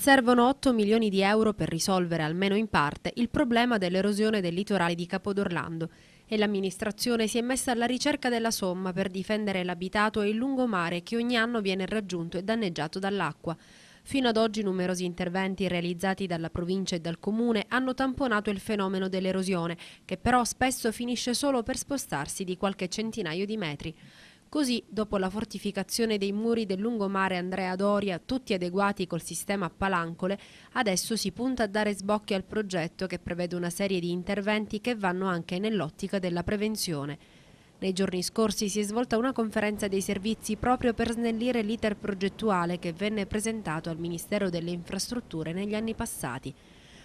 Servono 8 milioni di euro per risolvere almeno in parte il problema dell'erosione del litorale di Capodorlando e l'amministrazione si è messa alla ricerca della somma per difendere l'abitato e il lungomare che ogni anno viene raggiunto e danneggiato dall'acqua. Fino ad oggi numerosi interventi realizzati dalla provincia e dal comune hanno tamponato il fenomeno dell'erosione, che però spesso finisce solo per spostarsi di qualche centinaio di metri. Così, dopo la fortificazione dei muri del lungomare Andrea Doria, tutti adeguati col sistema a palancole, adesso si punta a dare sbocchi al progetto che prevede una serie di interventi che vanno anche nell'ottica della prevenzione. Nei giorni scorsi si è svolta una conferenza dei servizi proprio per snellire l'iter progettuale che venne presentato al Ministero delle Infrastrutture negli anni passati.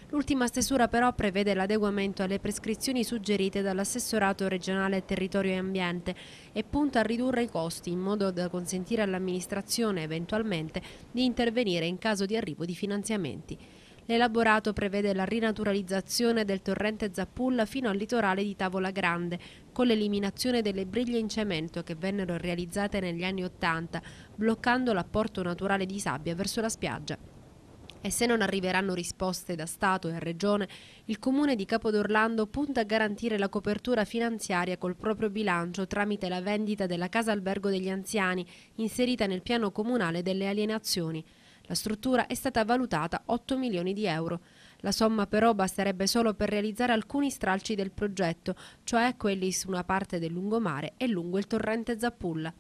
L'ultima stesura però prevede l'adeguamento alle prescrizioni suggerite dall'assessorato regionale territorio e ambiente e punta a ridurre i costi in modo da consentire all'amministrazione eventualmente di intervenire in caso di arrivo di finanziamenti. L'elaborato prevede la rinaturalizzazione del torrente Zappulla fino al litorale di Tavola Grande, con l'eliminazione delle briglie in cemento che vennero realizzate negli anni Ottanta, bloccando l'apporto naturale di sabbia verso la spiaggia. E se non arriveranno risposte da Stato e Regione, il Comune di Capodorlando punta a garantire la copertura finanziaria col proprio bilancio tramite la vendita della Casa Albergo degli Anziani, inserita nel piano comunale delle alienazioni. La struttura è stata valutata 8 milioni di euro. La somma però basterebbe solo per realizzare alcuni stralci del progetto, cioè quelli su una parte del lungomare e lungo il torrente Zappulla.